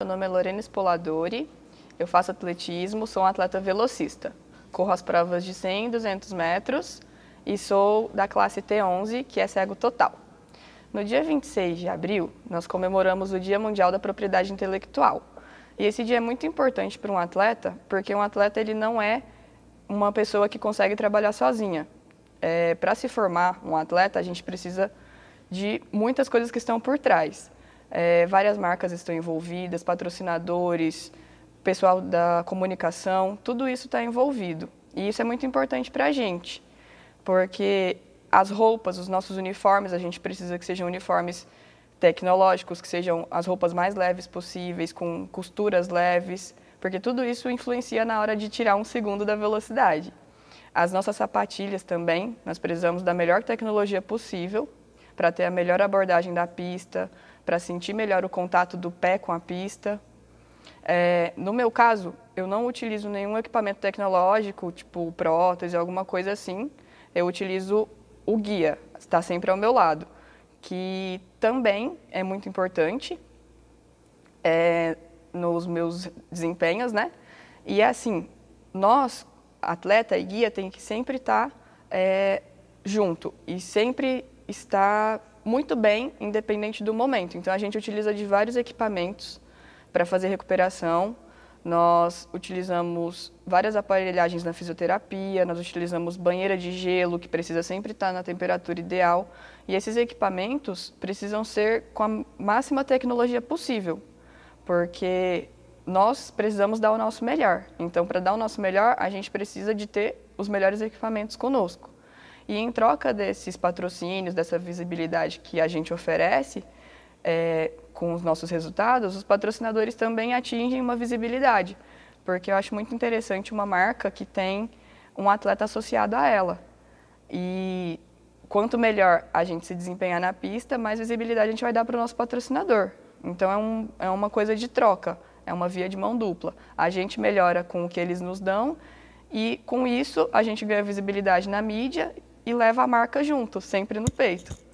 Meu nome é Lorena Spoladori, eu faço atletismo, sou um atleta velocista. Corro as provas de 100 e 200 metros e sou da classe T11, que é cego total. No dia 26 de abril, nós comemoramos o Dia Mundial da Propriedade Intelectual. E esse dia é muito importante para um atleta, porque um atleta ele não é uma pessoa que consegue trabalhar sozinha. É, para se formar um atleta, a gente precisa de muitas coisas que estão por trás. É, várias marcas estão envolvidas, patrocinadores, pessoal da comunicação, tudo isso está envolvido. E isso é muito importante para a gente, porque as roupas, os nossos uniformes, a gente precisa que sejam uniformes tecnológicos, que sejam as roupas mais leves possíveis, com costuras leves, porque tudo isso influencia na hora de tirar um segundo da velocidade. As nossas sapatilhas também, nós precisamos da melhor tecnologia possível para ter a melhor abordagem da pista, para sentir melhor o contato do pé com a pista. É, no meu caso, eu não utilizo nenhum equipamento tecnológico, tipo prótese, alguma coisa assim. Eu utilizo o guia, está sempre ao meu lado, que também é muito importante é, nos meus desempenhos, né? E é assim, nós, atleta e guia, tem que sempre estar tá, é, junto e sempre estar muito bem, independente do momento. Então a gente utiliza de vários equipamentos para fazer recuperação. Nós utilizamos várias aparelhagens na fisioterapia, nós utilizamos banheira de gelo, que precisa sempre estar tá na temperatura ideal. E esses equipamentos precisam ser com a máxima tecnologia possível, porque nós precisamos dar o nosso melhor. Então, para dar o nosso melhor, a gente precisa de ter os melhores equipamentos conosco. E em troca desses patrocínios, dessa visibilidade que a gente oferece é, com os nossos resultados, os patrocinadores também atingem uma visibilidade. Porque eu acho muito interessante uma marca que tem um atleta associado a ela. E quanto melhor a gente se desempenhar na pista, mais visibilidade a gente vai dar para o nosso patrocinador. Então é, um, é uma coisa de troca, é uma via de mão dupla. A gente melhora com o que eles nos dão e com isso a gente ganha visibilidade na mídia e leva a marca junto, sempre no peito.